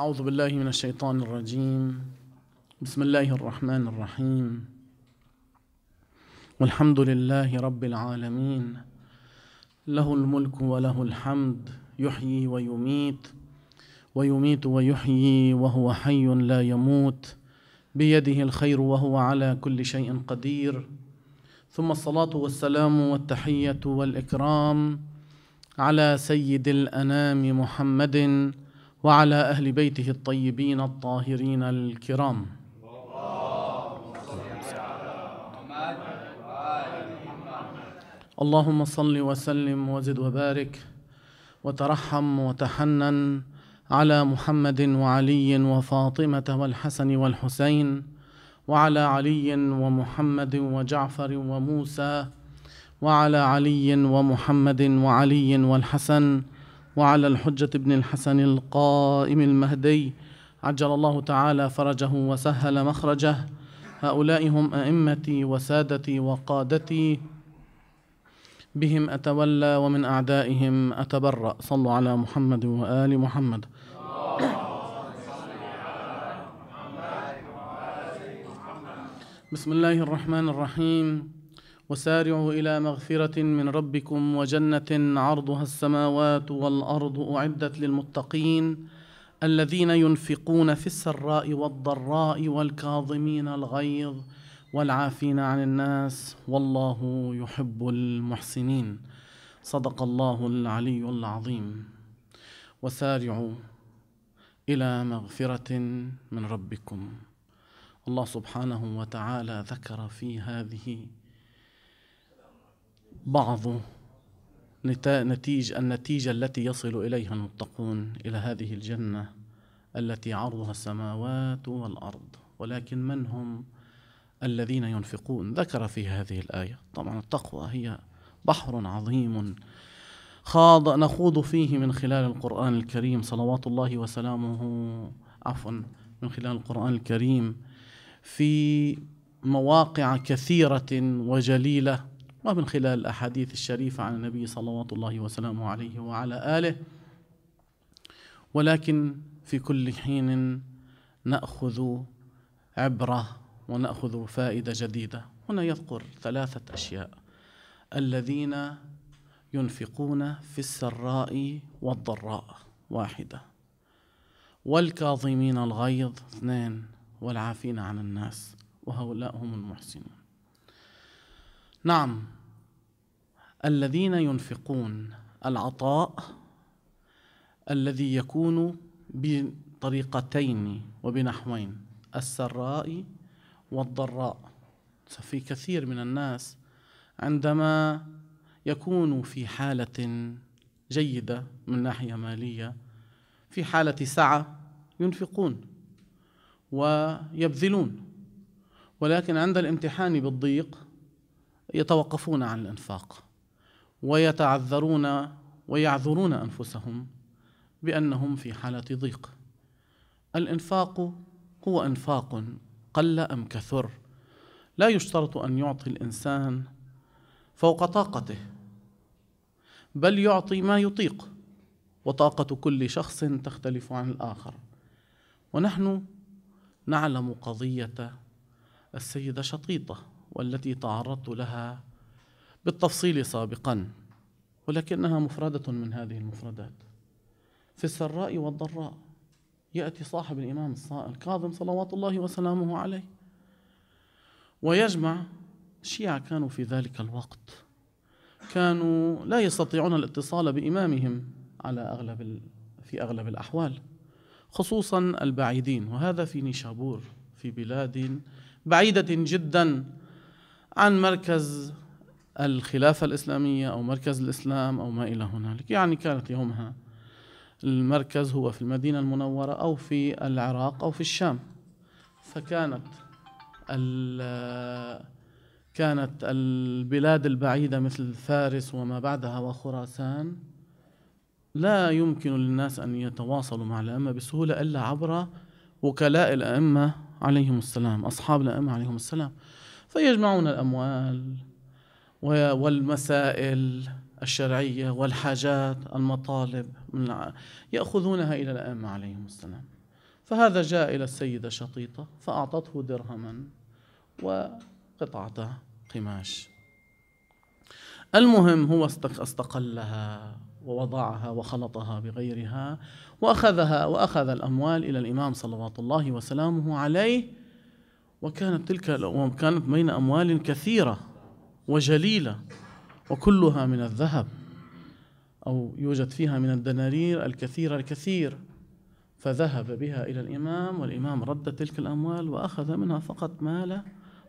أعوذ بالله من الشيطان الرجيم بسم الله الرحمن الرحيم والحمد لله رب العالمين له الملك وله الحمد يحيي ويميت ويميت ويحيي وهو حي لا يموت بيده الخير وهو على كل شيء قدير ثم الصلاة والسلام والتحية والإكرام على سيد الأنام محمد وعلى أهل بيته الطيبين الطاهرين الكرام اللهم صل وسلم وزد وبارك وترحم وتحنن على محمد وعلي وفاطمة والحسن والحسين وعلى علي ومحمد وجعفر وموسى وعلى علي ومحمد وعلي والحسن وعلى الحجة بن الحسن القائم المهدي عجل الله تعالى فرجه وسهل مخرجه هؤلاء هم أئمتي وسادتي وقادتي بهم أتولى ومن أعدائهم أتبرأ صلوا على محمد وآل محمد بسم الله الرحمن الرحيم وسارعوا الى مغفره من ربكم وجنه عرضها السماوات والارض اعدت للمتقين الذين ينفقون في السراء والضراء والكاظمين الغيظ والعافين عن الناس والله يحب المحسنين صدق الله العلي العظيم وسارعوا الى مغفره من ربكم الله سبحانه وتعالى ذكر في هذه بعض نتيج النتيجة التي يصل إليها المتقون إلى هذه الجنة التي عرضها السماوات والأرض ولكن من هم الذين ينفقون ذكر في هذه الآية طبعا التقوى هي بحر عظيم خاض نخوض فيه من خلال القرآن الكريم صلوات الله وسلامه عفوا من خلال القرآن الكريم في مواقع كثيرة وجليلة ومن خلال الأحاديث الشريفة عن النبي صلوات الله وسلامه عليه وعلى آله ولكن في كل حين نأخذ عبرة ونأخذ فائدة جديدة هنا يذكر ثلاثة أشياء الذين ينفقون في السراء والضراء واحدة والكاظمين الغيظ اثنين والعافين عن الناس وهؤلاء هم المحسنون نعم الذين ينفقون العطاء الذي يكون بطريقتين وبنحوين السراء والضراء ففي كثير من الناس عندما يكون في حالة جيدة من ناحية مالية في حالة سعة ينفقون ويبذلون ولكن عند الامتحان بالضيق يتوقفون عن الإنفاق ويتعذرون ويعذرون أنفسهم بأنهم في حالة ضيق الإنفاق هو إنفاق قل أم كثر لا يشترط أن يعطي الإنسان فوق طاقته بل يعطي ما يطيق وطاقة كل شخص تختلف عن الآخر ونحن نعلم قضية السيدة شطيطة والتي تعرضت لها بالتفصيل سابقا ولكنها مفردة من هذه المفردات في السراء والضراء يأتي صاحب الإمام الكاظم صلوات الله وسلامه عليه ويجمع الشيعة كانوا في ذلك الوقت كانوا لا يستطيعون الاتصال بإمامهم على أغلب في أغلب الأحوال خصوصا البعيدين وهذا في نيشابور في بلاد بعيدة جدا عن مركز الخلافة الإسلامية أو مركز الإسلام أو ما إلى هنالك يعني كانت يومها المركز هو في المدينة المنورة أو في العراق أو في الشام فكانت كانت البلاد البعيدة مثل فارس وما بعدها وخراسان لا يمكن للناس أن يتواصلوا مع الأئمة بسهولة إلا عبر وكلاء الأئمة عليهم السلام أصحاب الأئمة عليهم السلام فيجمعون الأموال والمسائل الشرعية والحاجات المطالب من يأخذونها إلى الأئمة عليهم السلام فهذا جاء إلى السيدة شطيطة فأعطته درهما وقطعة قماش المهم هو استقلها ووضعها وخلطها بغيرها وأخذها وأخذ الأموال إلى الإمام صلوات الله وسلامه عليه وكانت تلك الأمم كانت بين أموال كثيرة وجليلة وكلها من الذهب أو يوجد فيها من الدنانير الكثيرة الكثير فذهب بها إلى الإمام والإمام رد تلك الأموال وأخذ منها فقط مال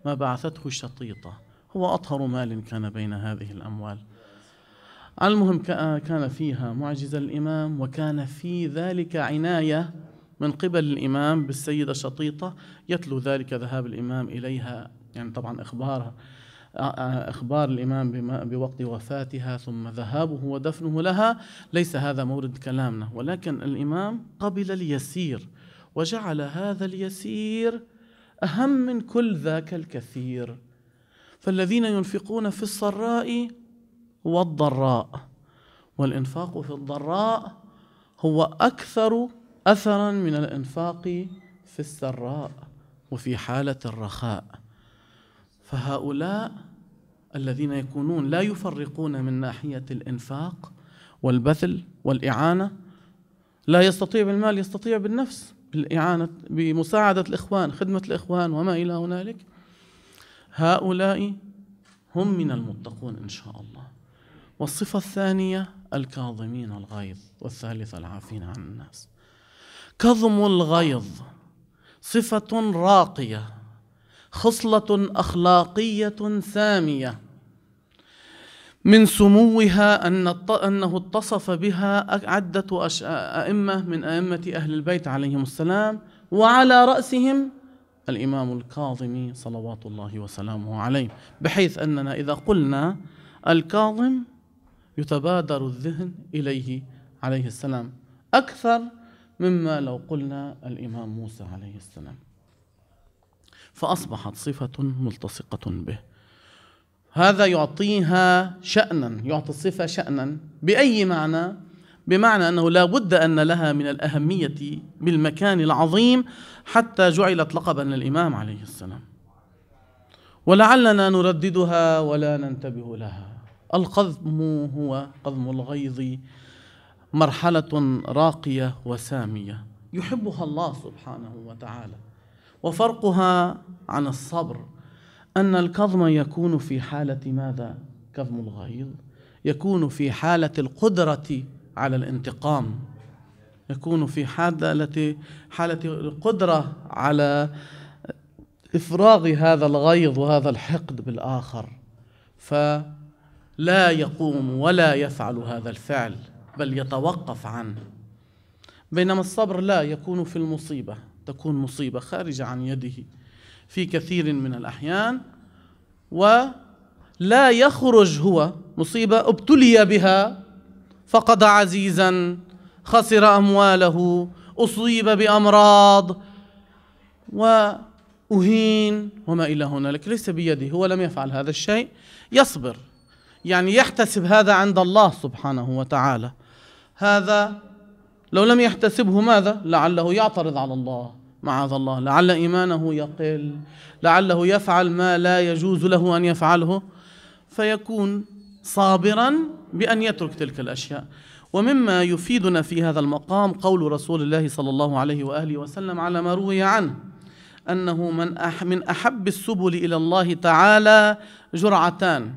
ما بعثته الشطيطة هو أطهر مال كان بين هذه الأموال المهم كان فيها معجزة الإمام وكان في ذلك عناية من قبل الإمام بالسيدة شطيطة يتلو ذلك ذهاب الإمام إليها يعني طبعا إخبارها آه، آه، أخبار الإمام بوقت وفاتها ثم ذهابه ودفنه لها ليس هذا مورد كلامنا ولكن الإمام قبل اليسير وجعل هذا اليسير أهم من كل ذاك الكثير فالذين ينفقون في السراء والضراء والإنفاق في الضراء هو أكثر اثرا من الانفاق في السراء وفي حاله الرخاء فهؤلاء الذين يكونون لا يفرقون من ناحيه الانفاق والبذل والاعانه لا يستطيع بالمال يستطيع بالنفس بالاعانه بمساعده الاخوان خدمه الاخوان وما الى هنالك هؤلاء هم من المتقون ان شاء الله والصفه الثانيه الكاظمين الغيظ والثالثه العافين عن الناس كظم الغيظ صفه راقيه خصله اخلاقيه ساميه من سموها أن أنه اتصف بها عدة أئمة من أئمة أهل البيت عليهم السلام وعلى رأسهم الإمام الكاظمي صلوات الله وسلامه عليه بحيث أننا إذا قلنا الكاظم يتبادر الذهن إليه عليه السلام أكثر مما لو قلنا الإمام موسى عليه السلام فأصبحت صفة ملتصقة به هذا يعطيها شأنا يعطي الصفة شأنا بأي معنى؟ بمعنى أنه لا بد أن لها من الأهمية بالمكان العظيم حتى جعلت لقبا للإمام عليه السلام ولعلنا نرددها ولا ننتبه لها القذم هو قذم الغيظ مرحلة راقية وسامية يحبها الله سبحانه وتعالى وفرقها عن الصبر أن الكظم يكون في حالة ماذا؟ كظم الغيظ يكون في حالة القدرة على الانتقام يكون في حالة حالة القدرة على إفراغ هذا الغيظ وهذا الحقد بالآخر فلا يقوم ولا يفعل هذا الفعل بل يتوقف عنه بينما الصبر لا يكون في المصيبة تكون مصيبة خارجة عن يده في كثير من الأحيان ولا يخرج هو مصيبة ابتلي بها فقد عزيزا خسر أمواله أصيب بأمراض وأهين وما إلى هنالك ليس بيده هو لم يفعل هذا الشيء يصبر يعني يحتسب هذا عند الله سبحانه وتعالى هذا لو لم يحتسبه ماذا لعله يعترض على الله معاذ الله لعل إيمانه يقل لعله يفعل ما لا يجوز له أن يفعله فيكون صابرا بأن يترك تلك الأشياء ومما يفيدنا في هذا المقام قول رسول الله صلى الله عليه وآله وسلم على ما روي عنه أنه من أح من أحب السبل إلى الله تعالى جرعتان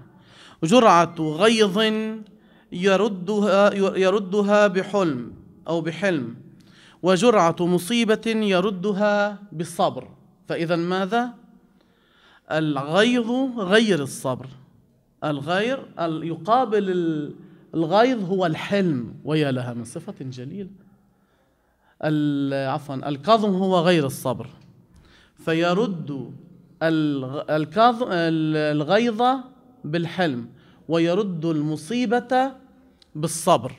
جرعة غيظ يردها يردها بحلم أو بحلم وجرعة مصيبة يردها بالصبر فإذا ماذا؟ الغيظ غير الصبر الغير يقابل الغيظ هو الحلم ويا لها من صفة جليلة عفوا الكظم هو غير الصبر فيرد الغيظ بالحلم ويرد المصيبة بالصبر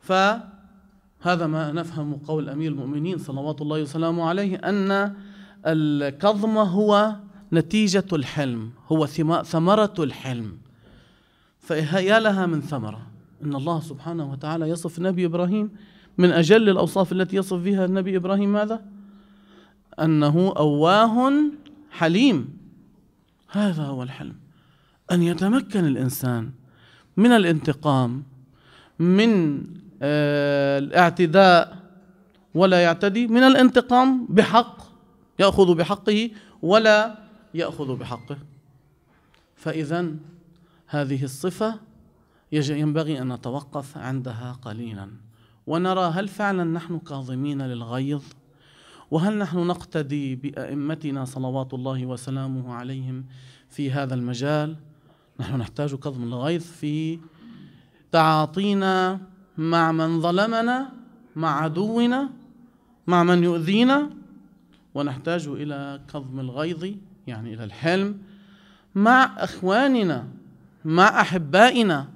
فهذا ما نفهم قول أمير المؤمنين صلوات الله وسلامه عليه أن الكظم هو نتيجة الحلم هو ثمرة الحلم فيا لها من ثمرة إن الله سبحانه وتعالى يصف نبي إبراهيم من أجل الأوصاف التي يصف بها النبي إبراهيم ماذا؟ أنه أواه حليم هذا هو الحلم أن يتمكن الإنسان من الانتقام من آه، الاعتداء ولا يعتدي من الانتقام بحق يأخذ بحقه ولا يأخذ بحقه فإذا هذه الصفة ينبغي أن نتوقف عندها قليلا ونرى هل فعلا نحن كاظمين للغيظ وهل نحن نقتدي بأئمتنا صلوات الله وسلامه عليهم في هذا المجال؟ نحن نحتاج كظم الغيظ في تعاطينا مع من ظلمنا مع عدونا مع من يؤذينا ونحتاج إلى كظم الغيظ يعني إلى الحلم مع أخواننا مع أحبائنا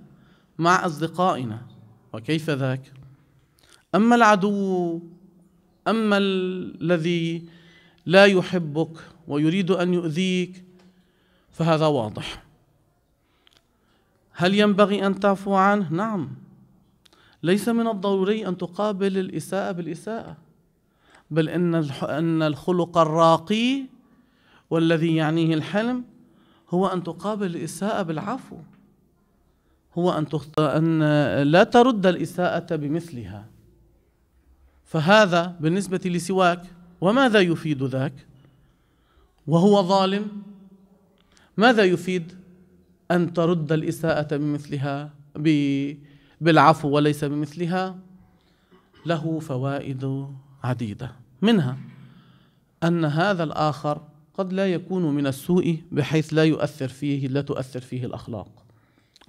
مع أصدقائنا وكيف ذاك أما العدو أما الذي لا يحبك ويريد أن يؤذيك فهذا واضح هل ينبغي أن تعفو عنه؟ نعم ليس من الضروري أن تقابل الإساءة بالإساءة بل إن أن الخلق الراقي والذي يعنيه الحلم هو أن تقابل الإساءة بالعفو هو أن أن لا ترد الإساءة بمثلها فهذا بالنسبة لسواك وماذا يفيد ذاك وهو ظالم ماذا يفيد أن ترد الإساءة بمثلها بالعفو وليس بمثلها له فوائد عديدة منها أن هذا الآخر قد لا يكون من السوء بحيث لا يؤثر فيه لا تؤثر فيه الأخلاق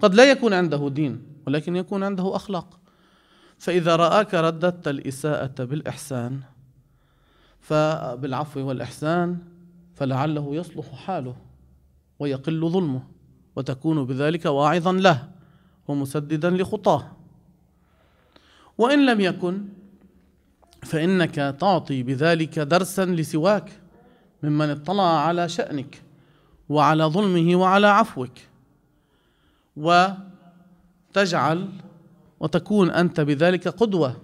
قد لا يكون عنده دين ولكن يكون عنده أخلاق فإذا رآك رددت الإساءة بالإحسان فبالعفو والإحسان فلعله يصلح حاله ويقل ظلمه وتكون بذلك واعظا له ومسددا لخطاه وان لم يكن فانك تعطي بذلك درسا لسواك ممن اطلع على شانك وعلى ظلمه وعلى عفوك وتجعل وتكون انت بذلك قدوه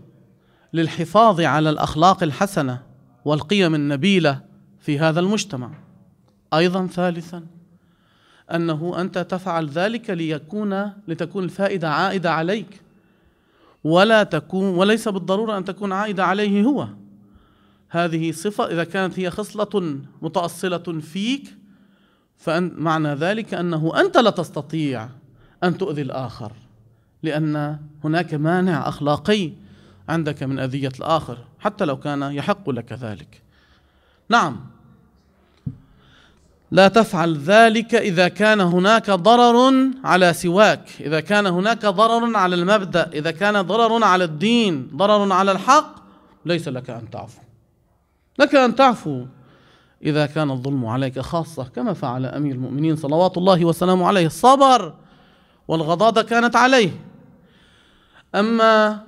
للحفاظ على الاخلاق الحسنه والقيم النبيله في هذا المجتمع ايضا ثالثا أنه أنت تفعل ذلك ليكون لتكون الفائدة عائدة عليك ولا تكون وليس بالضرورة أن تكون عائدة عليه هو هذه صفة إذا كانت هي خصلة متأصلة فيك فأن معنى ذلك أنه أنت لا تستطيع أن تؤذي الآخر لأن هناك مانع أخلاقي عندك من أذية الآخر حتى لو كان يحق لك ذلك نعم لا تفعل ذلك إذا كان هناك ضرر على سواك إذا كان هناك ضرر على المبدأ إذا كان ضرر على الدين ضرر على الحق ليس لك أن تعفو لك أن تعفو إذا كان الظلم عليك خاصة كما فعل أمير المؤمنين صلوات الله وسلامه عليه الصبر والغضاضة كانت عليه أما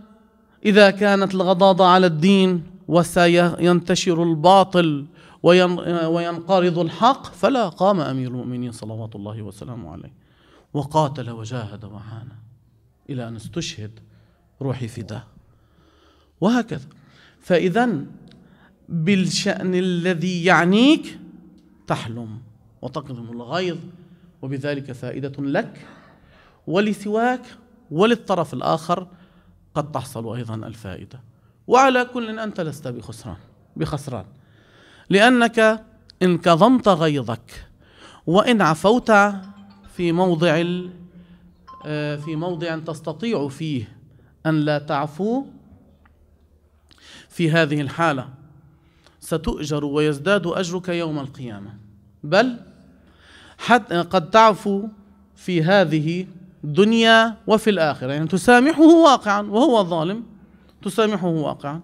إذا كانت الغضاضة على الدين وسينتشر الباطل وينقرض الحق فلا قام أمير المؤمنين صلوات الله وسلامه عليه وقاتل وجاهد وعانى إلى أن استشهد روحي فداه وهكذا فإذا بالشأن الذي يعنيك تحلم وتقدم الغيظ وبذلك فائدة لك ولسواك وللطرف الآخر قد تحصل أيضا الفائدة وعلى كل أنت لست بخسران بخسران لأنك إن كظمت غيظك وإن عفوت في موضع آه، في موضع تستطيع فيه أن لا تعفو في هذه الحالة ستؤجر ويزداد أجرك يوم القيامة بل حتى قد تعفو في هذه الدنيا وفي الآخرة يعني تسامحه واقعا وهو ظالم تسامحه واقعا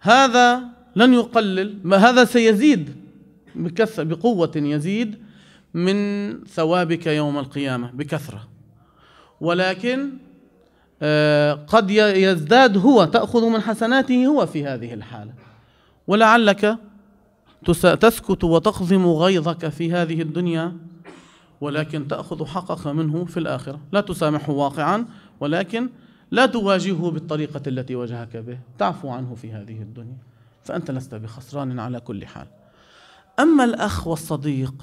هذا لن يقلل ما هذا سيزيد بقوة يزيد من ثوابك يوم القيامة بكثرة ولكن آه، قد يزداد هو تأخذ من حسناته هو في هذه الحالة ولعلك تسكت وتقضم غيظك في هذه الدنيا ولكن تأخذ حقك منه في الآخرة لا تسامحه واقعا ولكن لا تواجهه بالطريقة التي واجهك به تعفو عنه في هذه الدنيا فأنت لست بخسران على كل حال أما الأخ والصديق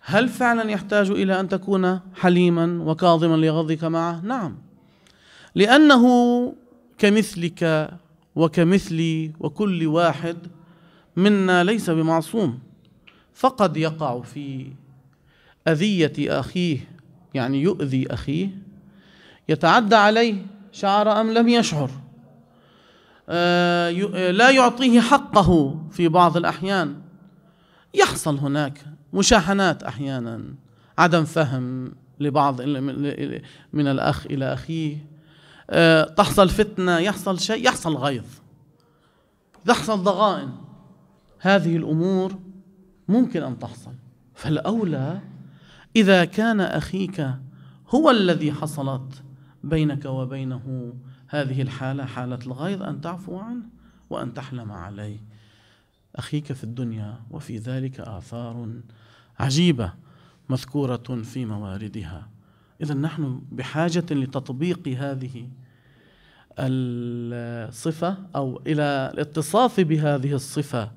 هل فعلا يحتاج إلى أن تكون حليما وكاظما لغضك معه؟ نعم لأنه كمثلك وكمثلي وكل واحد منا ليس بمعصوم فقد يقع في أذية أخيه يعني يؤذي أخيه يتعدى عليه شعر أم لم يشعر آه، آه، لا يعطيه حقه في بعض الأحيان يحصل هناك مشاحنات أحيانا عدم فهم لبعض من الأخ إلى أخيه آه، تحصل فتنة يحصل شيء يحصل غيظ تحصل ضغائن هذه الأمور ممكن أن تحصل فالأولى إذا كان أخيك هو الذي حصلت بينك وبينه هذه الحالة حالة الغيظ أن تعفو عنه وأن تحلم عليه أخيك في الدنيا وفي ذلك آثار عجيبة مذكورة في مواردها إذا نحن بحاجة لتطبيق هذه الصفة أو إلى الاتصاف بهذه الصفة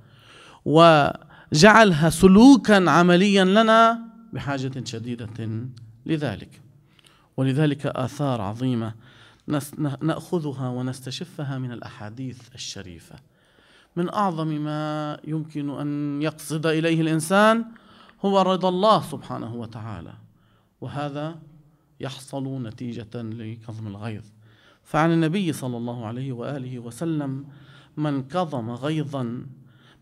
وجعلها سلوكا عمليا لنا بحاجة شديدة لذلك ولذلك آثار عظيمة ناخذها ونستشفها من الاحاديث الشريفه من اعظم ما يمكن ان يقصد اليه الانسان هو رضا الله سبحانه وتعالى وهذا يحصل نتيجه لكظم الغيظ فعن النبي صلى الله عليه واله وسلم من كظم غيظا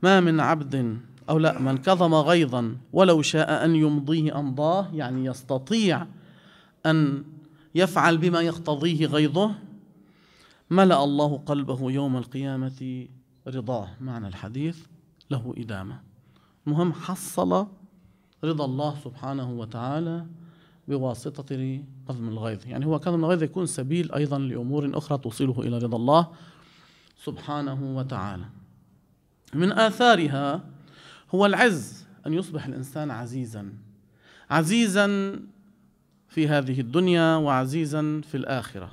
ما من عبد او لا من كظم غيظا ولو شاء ان يمضيه امضاه يعني يستطيع ان يفعل بما يقتضيه غيظه ملأ الله قلبه يوم القيامة رضاه معنى الحديث له إدامة مهم حصل رضا الله سبحانه وتعالى بواسطة كظم الغيظ يعني هو كظم الغيظ يكون سبيل أيضا لأمور أخرى توصله إلى رضا الله سبحانه وتعالى من آثارها هو العز أن يصبح الإنسان عزيزا عزيزا في هذه الدنيا وعزيزا في الآخرة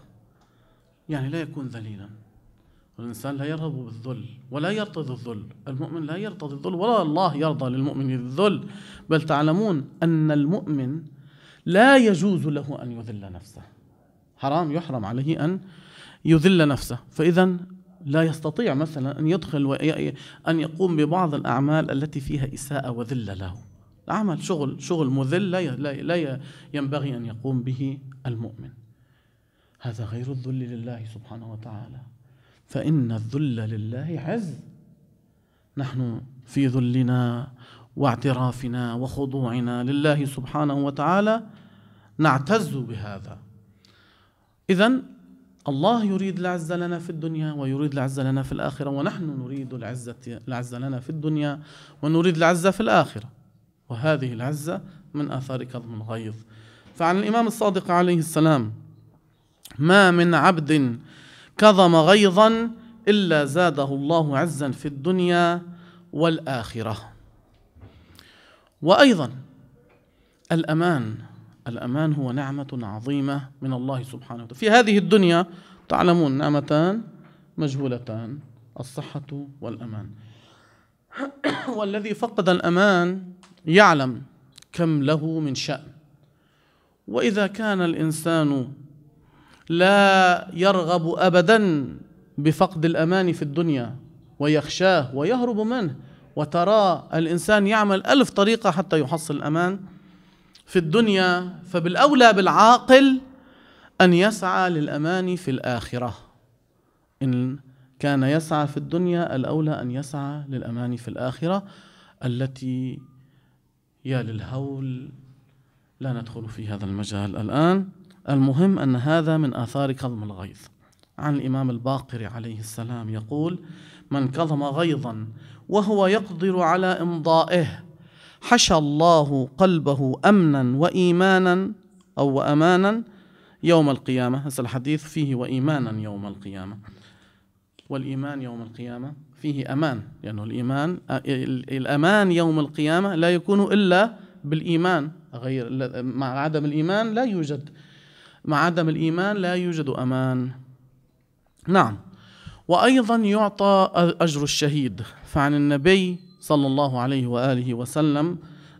يعني لا يكون ذليلا والإنسان لا يرغب بالذل ولا يرتضي الذل المؤمن لا يرتضي الذل ولا الله يرضى للمؤمن الذل بل تعلمون أن المؤمن لا يجوز له أن يذل نفسه حرام يحرم عليه أن يذل نفسه فإذا لا يستطيع مثلا أن يدخل أن يقوم ببعض الأعمال التي فيها إساءة وذل له العمل شغل شغل مذل لا لا ينبغي ان يقوم به المؤمن هذا غير الذل لله سبحانه وتعالى فان الذل لله عز نحن في ذلنا واعترافنا وخضوعنا لله سبحانه وتعالى نعتز بهذا اذا الله يريد العزة لنا في الدنيا ويريد العزة لنا في الآخرة ونحن نريد العزة العزة لنا في الدنيا ونريد العزة في الآخرة وهذه العزة من آثار كظم الغيظ فعن الإمام الصادق عليه السلام ما من عبد كظم غيظا إلا زاده الله عزا في الدنيا والآخرة وأيضا الأمان الأمان هو نعمة عظيمة من الله سبحانه وتعالى في هذه الدنيا تعلمون نعمتان مجهولتان الصحة والأمان والذي فقد الأمان يعلم كم له من شأن وإذا كان الإنسان لا يرغب أبدا بفقد الأمان في الدنيا ويخشاه ويهرب منه وترى الإنسان يعمل ألف طريقة حتى يحصل الأمان في الدنيا فبالأولى بالعاقل أن يسعى للأمان في الآخرة إن كان يسعى في الدنيا الأولى أن يسعى للأمان في الآخرة التي يا للهول لا ندخل في هذا المجال الآن المهم أن هذا من آثار كظم الغيظ عن الإمام الباقر عليه السلام يقول من كظم غيظا وهو يقدر على إمضائه حشى الله قلبه أمنا وإيمانا أو وأمانا يوم القيامة هذا الحديث فيه وإيمانا يوم القيامة والإيمان يوم القيامة فيه أمان لأنه يعني الإيمان الأمان يوم القيامة لا يكون إلا بالإيمان غير مع عدم الإيمان لا يوجد مع عدم الإيمان لا يوجد أمان نعم وأيضا يعطى أجر الشهيد فعن النبي صلى الله عليه وآله وسلم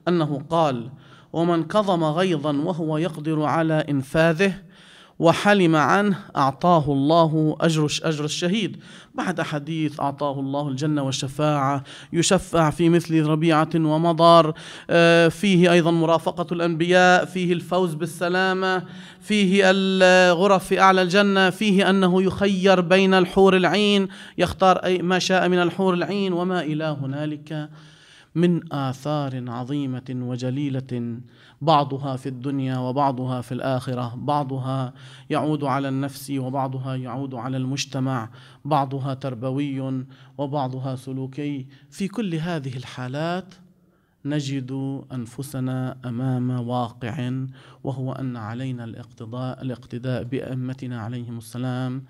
أنه قال ومن كظم غيظا وهو يقدر على إنفاذه وحلم عنه أعطاه الله أجر أجر الشهيد بعد حديث أعطاه الله الجنة والشفاعة يشفع في مثل ربيعة ومضر آه، فيه أيضا مرافقة الأنبياء فيه الفوز بالسلامة فيه الغرف في أعلى الجنة فيه أنه يخير بين الحور العين يختار أي ما شاء من الحور العين وما إلى هنالك من آثار عظيمة وجليلة بعضها في الدنيا وبعضها في الاخره بعضها يعود على النفس وبعضها يعود على المجتمع بعضها تربوي وبعضها سلوكي في كل هذه الحالات نجد انفسنا امام واقع وهو ان علينا الاقتداء الاقتداء بائمتنا عليهم السلام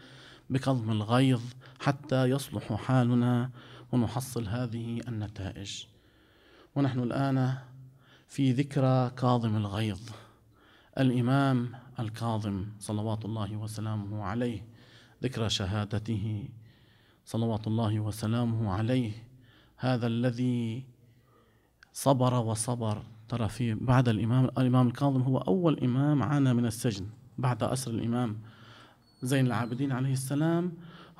بكظم الغيظ حتى يصلح حالنا ونحصل هذه النتائج ونحن الان في ذكرى كاظم الغيظ الإمام الكاظم صلوات الله وسلامه عليه ذكرى شهادته صلوات الله وسلامه عليه هذا الذي صبر وصبر ترى في بعد الإمام الإمام الكاظم هو أول إمام عانى من السجن بعد أسر الإمام زين العابدين عليه السلام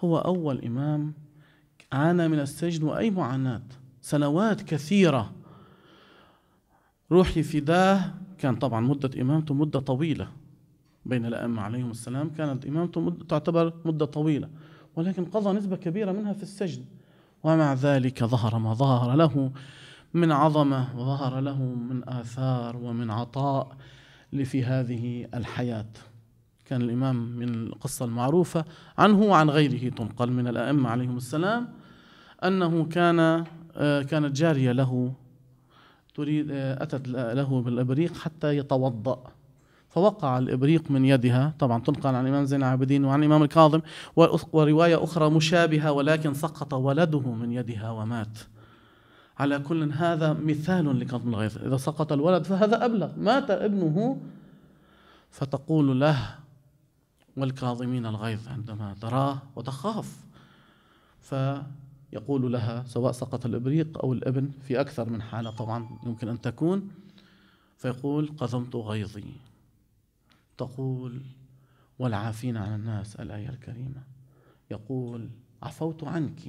هو أول إمام عانى من السجن وأي معاناة سنوات كثيرة روحي فداه كان طبعا مدة إمامته مدة طويلة بين الأئمة عليهم السلام كانت إمامته مدة تعتبر مدة طويلة ولكن قضى نسبة كبيرة منها في السجن ومع ذلك ظهر ما ظهر له من عظمة وظهر له من آثار ومن عطاء في هذه الحياة كان الإمام من القصة المعروفة عنه وعن غيره تنقل من الأئمة عليهم السلام أنه كان آه، كانت جارية له تريد آه، أتت له بالإبريق حتى يتوضأ فوقع الإبريق من يدها طبعا تنقل عن الإمام زين العابدين وعن الإمام الكاظم ورواية أخرى مشابهة ولكن سقط ولده من يدها ومات على كل هذا مثال لكظم الغيظ إذا سقط الولد فهذا أبلغ مات ابنه فتقول له والكاظمين الغيظ عندما تراه وتخاف ف يقول لها سواء سقط الإبريق أو الابن في أكثر من حالة طبعا يمكن أن تكون فيقول قضمت غيظي تقول والعافين عن الناس الآية الكريمة يقول عفوت عنك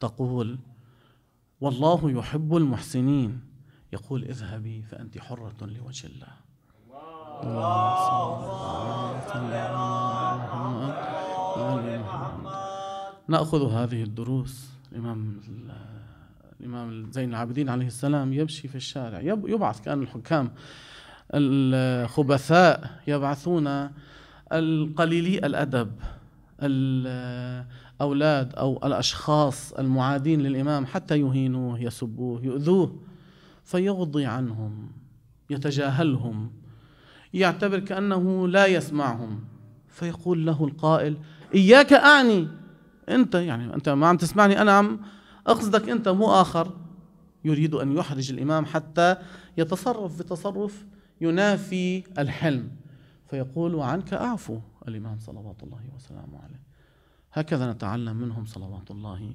تقول والله يحب المحسنين يقول اذهبي فأنت حرة لوجه الله الله, الله. الله. نأخذ هذه الدروس الإمام الإمام زين العابدين عليه السلام يمشي في الشارع يبعث كأن الحكام الخبثاء يبعثون القليلي الأدب الأولاد أو الأشخاص المعادين للإمام حتى يهينوه يسبوه يؤذوه فيغضي عنهم يتجاهلهم يعتبر كأنه لا يسمعهم فيقول له القائل إياك أعني انت يعني انت ما عم تسمعني انا عم اقصدك انت مو اخر يريد ان يحرج الامام حتى يتصرف بتصرف ينافي الحلم فيقول وعنك اعفو الامام صلوات الله وسلامه عليه هكذا نتعلم منهم صلوات الله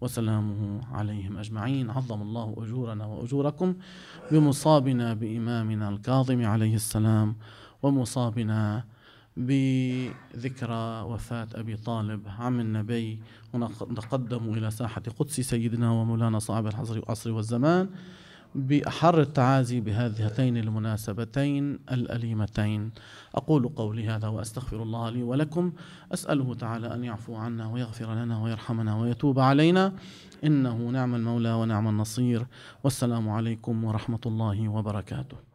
وسلامه عليهم اجمعين عظم الله اجورنا واجوركم بمصابنا بامامنا الكاظم عليه السلام ومصابنا بذكرى وفاة أبي طالب عم النبي ونتقدم إلى ساحة قدس سيدنا ومولانا صاحب الحصر والعصر والزمان بأحر التعازي بهذهتين المناسبتين الأليمتين أقول قولي هذا وأستغفر الله لي ولكم أسأله تعالى أن يعفو عنا ويغفر لنا ويرحمنا ويتوب علينا إنه نعم المولى ونعم النصير والسلام عليكم ورحمة الله وبركاته